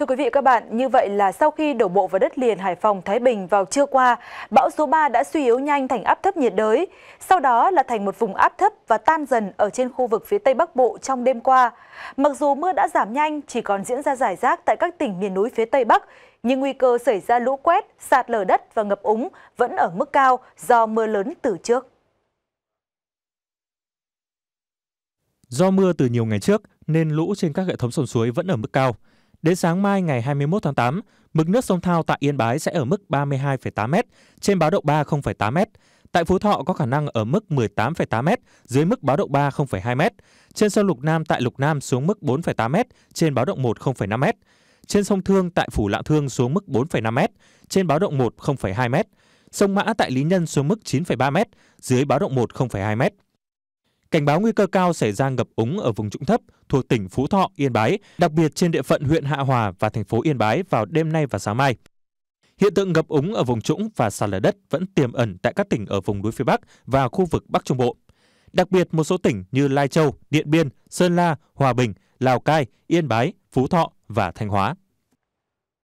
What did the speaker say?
Thưa quý vị các bạn, như vậy là sau khi đổ bộ vào đất liền Hải Phòng, Thái Bình vào trưa qua, bão số 3 đã suy yếu nhanh thành áp thấp nhiệt đới, sau đó là thành một vùng áp thấp và tan dần ở trên khu vực phía Tây Bắc Bộ trong đêm qua. Mặc dù mưa đã giảm nhanh, chỉ còn diễn ra rải rác tại các tỉnh miền núi phía Tây Bắc, nhưng nguy cơ xảy ra lũ quét, sạt lở đất và ngập úng vẫn ở mức cao do mưa lớn từ trước. Do mưa từ nhiều ngày trước nên lũ trên các hệ thống sông suối vẫn ở mức cao. Đến sáng mai ngày 21 tháng 8, mực nước sông Thao tại Yên Bái sẽ ở mức 32,8 m, trên báo động 3 0,8 m. Tại Phú Thọ có khả năng ở mức 18,8 m, dưới mức báo động 3 0,2 m. Trên sông Lục Nam tại Lục Nam xuống mức 4,8 m, trên báo động 1 0,5 m. Trên sông Thương tại Phủ Lạng Thương xuống mức 4,5 m, trên báo động 1 0,2 m. Sông Mã tại Lý Nhân xuống mức 9,3 m, dưới báo động 1 0,2 m cảnh báo nguy cơ cao xảy ra ngập úng ở vùng trũng thấp thuộc tỉnh Phú Thọ, Yên Bái, đặc biệt trên địa phận huyện Hạ Hòa và thành phố Yên Bái vào đêm nay và sáng mai. Hiện tượng ngập úng ở vùng trũng và sạt lở đất vẫn tiềm ẩn tại các tỉnh ở vùng núi phía Bắc và khu vực Bắc Trung Bộ. Đặc biệt một số tỉnh như Lai Châu, Điện Biên, Sơn La, Hòa Bình, Lào Cai, Yên Bái, Phú Thọ và Thanh Hóa.